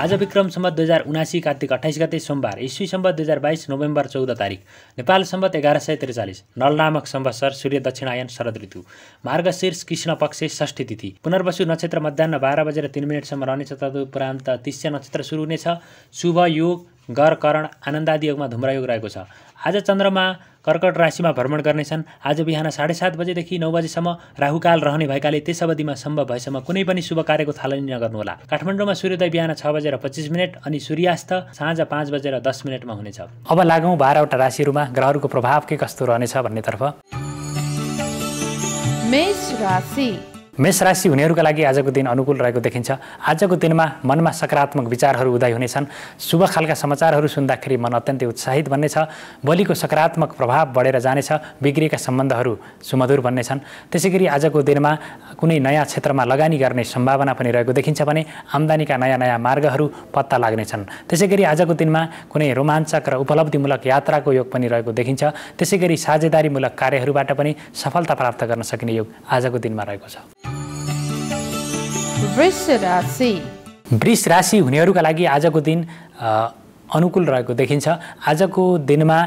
आज विक्रम सम्बत दुई हजार उनासी कार्तिक अठाइस गते सोमबार इस्वी सम्बत दुई हजार बाइस नोभेम्बर चौध तारिक नेपाल सम्बत एघार सय त्रिचालिस नल नामक सम्वत्सर सूर्य दक्षिणायन शरद ऋतु मार्ग शीर्ष कृष्ण पक्षे षष्ठी तिथि पुनर्वसु नक्षत्र मध्याह बाह्र बजेर तिन मिनटसम्म रहनेछ तदुपरान्त तिस्य नक्षत्र सुरु हुनेछ शुभ योग गर करण आनन्दादि योगमा धुम्रायोग रहेको छ आज चन्द्रमा कर्कट राशिमा भ्रमण गर्नेछन् आज बिहान साढे सात बजेदेखि नौ बजेसम्म राहुकाल रहने भएकाले त्यस अवधिमा सम्भव भएसम्म कुनै पनि शुभ कार्यको थालनी नगर्नुहोला काठमाडौँमा सूर्योदय बिहान छ बजेर पच्चिस मिनट अनि सूर्यास्त साँझ पाँच बजेर दस मिनटमा हुनेछ अब लागौँ बाह्रवटा राशिहरूमा ग्रहहरूको प्रभाव के कस्तो रहनेछ भन्नेतर्फ मेष राशि हुनेहरूका लागि आजको दिन अनुकूल रहेको देखिन्छ आजको दिनमा मनमा सकारात्मक विचारहरू उदय हुनेछन् शुभ खालका समाचारहरू सुन्दाखेरि मन अत्यन्तै उत्साहित बन्नेछ भोलिको सकारात्मक प्रभाव बढेर जानेछ बिग्रिएका सम्बन्धहरू सुमधुर बन्नेछन् त्यसै गरी आजको दिनमा कुनै नयाँ क्षेत्रमा लगानी गर्ने सम्भावना पनि रहेको देखिन्छ भने आम्दानीका नयाँ नयाँ मार्गहरू पत्ता लाग्नेछन् त्यसै गरी आजको दिनमा कुनै रोमाञ्चक र उपलब्धिमूलक यात्राको योग पनि रहेको देखिन्छ त्यसै गरी साझेदारीमूलक कार्यहरूबाट पनि सफलता प्राप्त गर्न सकिने योग आजको दिनमा रहेको छ वृष राशि वृष राशि हुनेहरूका लागि आजको दिन अनुकूल रहेको देखिन्छ आजको दिनमा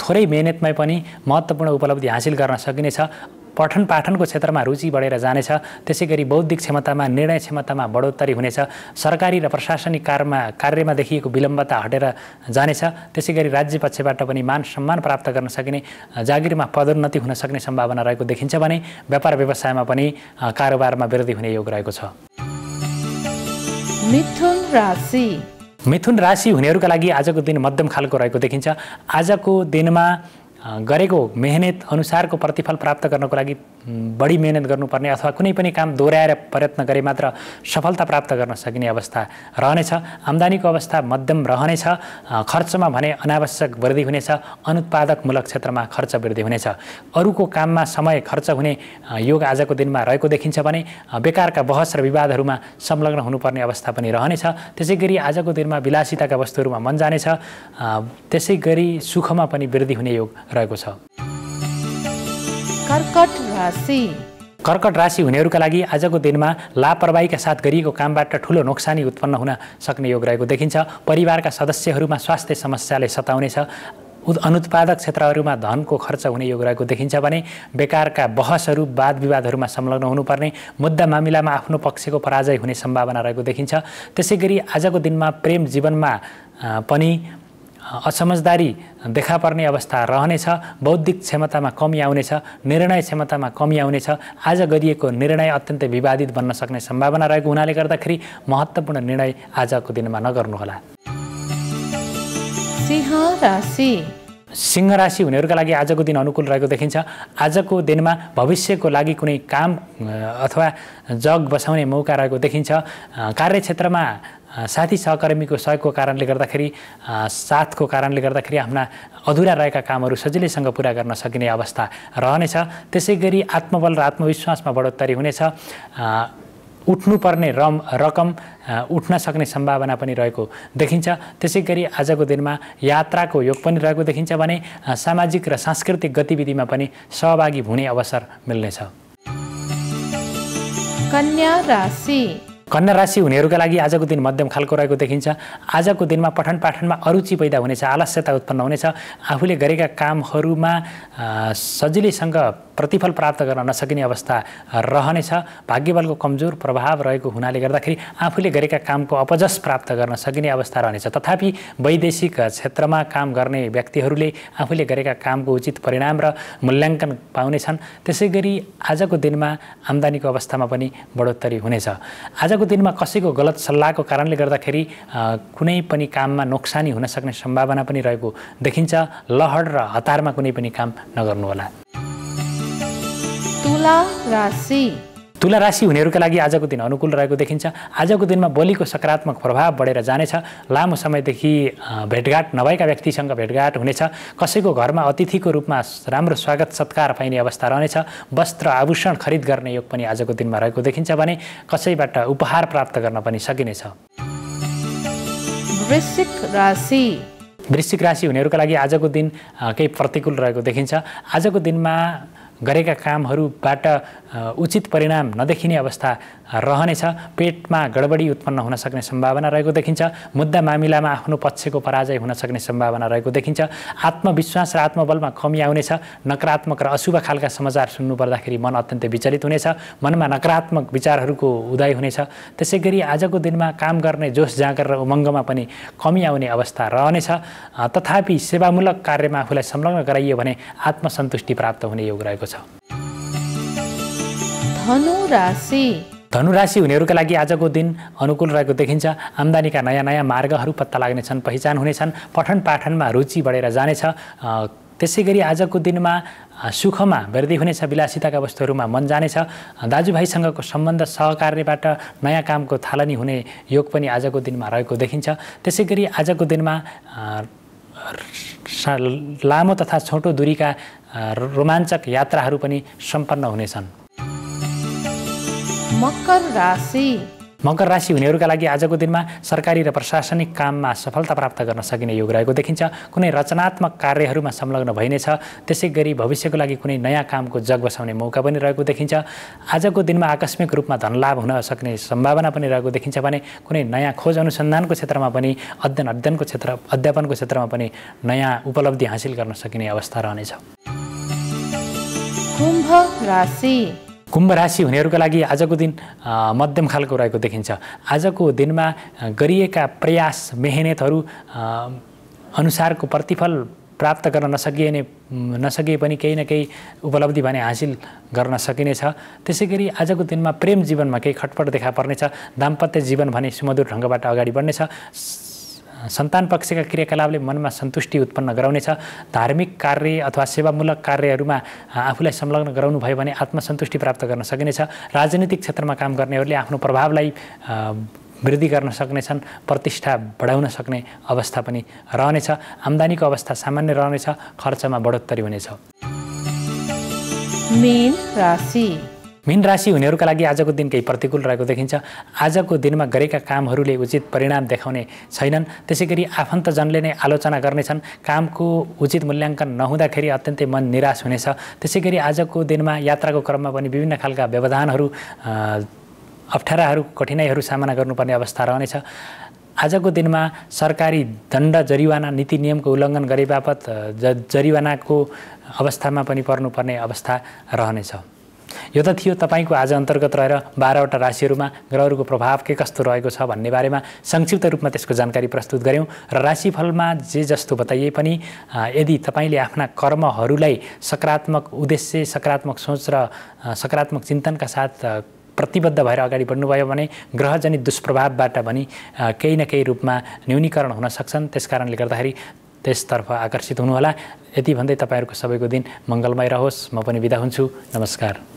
थोरै मेहनतमै पनि महत्त्वपूर्ण उपलब्धि हासिल गर्न सकिनेछ पठन पाठनको क्षेत्रमा रुचि बढेर जानेछ त्यसै गरी बौद्धिक क्षमतामा निर्णय क्षमतामा बढोत्तरी हुनेछ सरकारी र प्रशासनिक कार्यमा कार्यमा देखिएको विलम्बता हटेर जानेछ त्यसै गरी राज्य पक्षबाट पनि मान सम्मान प्राप्त गर्न सकिने जागिरमा पदोन्नति हुन सक्ने सम्भावना रहेको देखिन्छ भने व्यापार व्यवसायमा पनि कारोबारमा वृद्धि हुने योग रहेको छ मिथुन राशि मिथुन राशि हुनेहरूका लागि आजको दिन मध्यम खालको रहेको देखिन्छ आजको दिनमा गरेको मेहनत अनुसारको प्रतिफल प्राप्त गर्नको लागि बढी मेहनत गर्नुपर्ने अथवा कुनै पनि काम दोहोऱ्याएर प्रयत्न गरे मात्र सफलता प्राप्त गर्न सकिने अवस्था रहनेछ आम्दानीको अवस्था मध्यम रहनेछ खर्चमा भने अनावश्यक वृद्धि हुनेछ अनुत्पादकमूलक क्षेत्रमा खर्च वृद्धि हुनेछ अरूको काममा समय खर्च हुने योग आजको दिनमा रहेको देखिन्छ भने बेकारका बहस र विवादहरूमा संलग्न हुनुपर्ने अवस्था पनि रहनेछ त्यसै गरी आजको दिनमा विलासिताका वस्तुहरूमा मन जानेछ त्यसै गरी सुखमा पनि वृद्धि हुने योग रहेको छ कर्कट राशि कर्कट राशि हुनेहरूका लागि आजको दिनमा लापरवाहीका साथ गरिएको कामबाट ठुलो नोक्सानी उत्पन्न हुन सक्ने योग रहेको देखिन्छ परिवारका सदस्यहरूमा स्वास्थ्य समस्याले सताउनेछ अनुत्पादक क्षेत्रहरूमा धनको खर्च हुने योग रहेको देखिन्छ भने बेकारका बहसहरू वाद विवादहरूमा संलग्न हुनुपर्ने मुद्दा मामिलामा आफ्नो पक्षको पराजय हुने सम्भावना रहेको देखिन्छ त्यसै गरी आजको दिनमा प्रेम जीवनमा पनि असमझदारी देखा पर्ने अवस्था रहनेछ बौद्धिक क्षमतामा कमी आउनेछ निर्णय क्षमतामा कमी आउनेछ आज गरिएको निर्णय अत्यन्तै विवादित बन्न सक्ने सम्भावना रहेको हुनाले गर्दाखेरि महत्त्वपूर्ण निर्णय आजको दिनमा नगर्नुहोला सिंह राशि हुनेहरूका लागि आजको दिन अनुकूल रहेको देखिन्छ आजको दिनमा भविष्यको लागि कुनै काम अथवा जग बसाउने मौका रहेको देखिन्छ कार्यक्षेत्रमा साथी सहकर्मीको सहयोगको कारणले गर्दाखेरि साथको कारणले गर्दाखेरि आफ्ना अधुरा रहेका कामहरू सजिलैसँग पुरा गर्न सकिने अवस्था रहनेछ त्यसै गरी आत्मबल र आत्मविश्वासमा बढोत्तरी हुनेछ उठ्नुपर्ने रम रकम उठ्न सक्ने सम्भावना पनि रहेको देखिन्छ त्यसै गरी आजको दिनमा यात्राको योग पनि रहेको देखिन्छ भने सामाजिक र सांस्कृतिक गतिविधिमा पनि सहभागी हुने अवसर मिल्नेछ कन्या राशि कन्या राशि हुनेहरूका लागि आजको दिन मध्यम खालको रहेको देखिन्छ आजको दिनमा पठन पाठनमा अरुचि पैदा हुनेछ आलस्यता उत्पन्न हुनेछ आफूले गरेका कामहरूमा सजिलैसँग प्रतिफल प्राप्त गर्न नसकिने अवस्था रहनेछ भाग्यबलको कमजोर प्रभाव रहेको हुनाले गर्दाखेरि आफूले गरेका कामको अपजस प्राप्त गर्न सकिने अवस्था रहनेछ तथापि वैदेशिक क्षेत्रमा काम गर्ने व्यक्तिहरूले आफूले गरेका कामको उचित परिणाम र मूल्याङ्कन पाउनेछन् त्यसै गरी आजको दिनमा आम्दानीको अवस्थामा पनि बढोत्तरी हुनेछ आजको दिनमा कसैको गलत सल्लाहको कारणले गर्दाखेरि कुनै पनि काममा नोक्सानी हुन सक्ने सम्भावना पनि रहेको देखिन्छ लहड र हतारमा कुनै पनि काम नगर्नुहोला तुला राशि तुला राशि हुनेहरूका लागि आजको दिन अनुकूल रहेको देखिन्छ आजको दिनमा बोलीको सकारात्मक प्रभाव बढेर जानेछ लामो समयदेखि भेटघाट नभएका व्यक्तिसँग भेटघाट हुनेछ कसैको घरमा अतिथिको रूपमा राम्रो स्वागत सत्कार पाइने अवस्था रहनेछ वस्त्र आभूषण खरिद गर्ने योग पनि आजको दिनमा रहेको देखिन्छ भने कसैबाट उपहार प्राप्त गर्न पनि सकिनेछ वृश्चिक राशि वृश्चिक राशि हुनेहरूका लागि आजको दिन केही प्रतिकूल रहेको देखिन्छ आजको दिनमा गरेका कामहरूबाट उचित परिणाम नदेखिने अवस्था रहनेछ पेटमा गडबडी उत्पन्न हुन सक्ने सम्भावना रहेको देखिन्छ मुद्दा मामिलामा आफ्नो पक्षको पराजय हुन सक्ने सम्भावना रहेको देखिन्छ आत्मविश्वास र आत्मबलमा कमी आउनेछ नकारात्मक र अशुभ खालका समाचार सुन्नु पर्दाखेरि मन अत्यन्तै विचलित हुनेछ मनमा नकारात्मक विचारहरूको उदय हुनेछ त्यसै गरी आजको दिनमा काम गर्ने जोस जाँगर र उमङ्गमा पनि कमी आउने अवस्था रहनेछ तथापि सेवामूलक कार्यमा आफूलाई संलग्न गराइयो भने आत्मसन्तुष्टि प्राप्त हुने योग रहेको छ धनु राशि धनु राशि हुनेहरूका लागि आजको दिन अनुकूल रहेको देखिन्छ आम्दानीका नयाँ नयाँ मार्गहरू पत्ता लाग्नेछन् पहिचान हुनेछन् पठन पाठनमा रुचि बढेर जानेछ त्यसै गरी आजको दिनमा सुखमा वृद्धि हुनेछ विलासिताका वस्तुहरूमा मन जानेछ दाजुभाइसँगको सम्बन्ध सहकार्यबाट नयाँ कामको थालनी हुने योग पनि आजको दिनमा रहेको देखिन्छ त्यसै गरी आजको दिनमा लामो तथा छोटो दूरीका रोमाञ्चक यात्राहरू पनि सम्पन्न हुनेछन् मकर राशि मकर राशि हुनेहरूका लागि आजको दिनमा सरकारी र प्रशासनिक काममा सफलता प्राप्त गर्न सकिने योग रहेको देखिन्छ कुनै रचनात्मक कार्यहरूमा संलग्न भइ छ त्यसै गरी भविष्यको लागि कुनै नयाँ कामको जग बसाउने मौका पनि रहेको देखिन्छ आजको दिनमा आकस्मिक रूपमा धनलाभ हुन सक्ने सम्भावना पनि रहेको देखिन्छ भने कुनै नयाँ खोज अनुसन्धानको क्षेत्रमा पनि अध्ययन अध्ययनको क्षेत्र अध्यापनको क्षेत्रमा पनि नयाँ उपलब्धि हासिल गर्न सकिने अवस्था रहनेछ कुम्भ राशि कुम्भ राशि हुनेहरूको लागि आजको दिन मध्यम खालको रहेको देखिन्छ आजको दिनमा गरिएका प्रयास मेहनतहरू अनुसारको प्रतिफल प्राप्त गर्न नसकिए नै नसकिए पनि केही न केही उपलब्धि भने हासिल गर्न सकिनेछ त्यसै गरी आजको दिनमा प्रेम जीवनमा केही खटपट देखा पर्नेछ दाम्पत्य जीवन भने सुमधुर ढङ्गबाट अगाडि बढ्नेछ सन्तान पक्षका क्रियाकलापले मनमा सन्तुष्टि उत्पन्न गराउनेछ धार्मिक कार्य अथवा सेवामूलक कार्यहरूमा आफूलाई संलग्न गराउनु भयो भने आत्मसन्तुष्टि प्राप्त गर्न सकिनेछ राजनीतिक क्षेत्रमा काम गर्नेहरूले आफ्नो प्रभावलाई वृद्धि गर्न सक्नेछन् प्रतिष्ठा बढाउन सक्ने अवस्था पनि रहनेछ आम्दानीको अवस्था सामान्य रहनेछ खर्चमा बढोत्तरी हुनेछ मेन राशि मिन राशि हुनेहरूका लागि आजको दिन केही प्रतिकूल रहेको देखिन्छ आजको दिनमा गरेका कामहरूले उचित परिणाम देखाउने छैनन् त्यसै गरी आफन्तजनले नै आलोचना गर्नेछन् कामको उचित मूल्याङ्कन नहुँदाखेरि अत्यन्तै मन निराश हुनेछ त्यसै गरी आजको दिनमा यात्राको क्रममा पनि विभिन्न खालका व्यवधानहरू अप्ठ्याराहरू कठिनाइहरू सामना गर्नुपर्ने अवस्था रहनेछ आजको दिनमा सरकारी दण्ड जरिवाना नीति नियमको उल्लङ्घन गरे बापत ज जरिवानाको अवस्थामा पनि पर्नुपर्ने अवस्था रहनेछ यो त थियो तपाईँको आज अन्तर्गत रहेर बाह्रवटा राशिहरूमा ग्रहहरूको प्रभाव के कस्तो रहेको छ भन्ने बारेमा संक्षिप्त रूपमा त्यसको जानकारी प्रस्तुत गऱ्यौँ र राशिफलमा जे जस्तो बताइए पनि यदि तपाईँले आफ्ना कर्महरूलाई सकारात्मक उद्देश्य सकारात्मक सोच र सकारात्मक चिन्तनका साथ प्रतिबद्ध भएर अगाडि बढ्नुभयो भने ग्रहजनित दुष्प्रभावबाट पनि केही न केही रूपमा न्यूनीकरण हुन सक्छन् त्यस कारणले गर्दाखेरि त्यसतर्फ आकर्षित हुनुहोला यति भन्दै तपाईँहरूको सबैको दिन मङ्गलमय रहोस् म पनि बिदा हुन्छु नमस्कार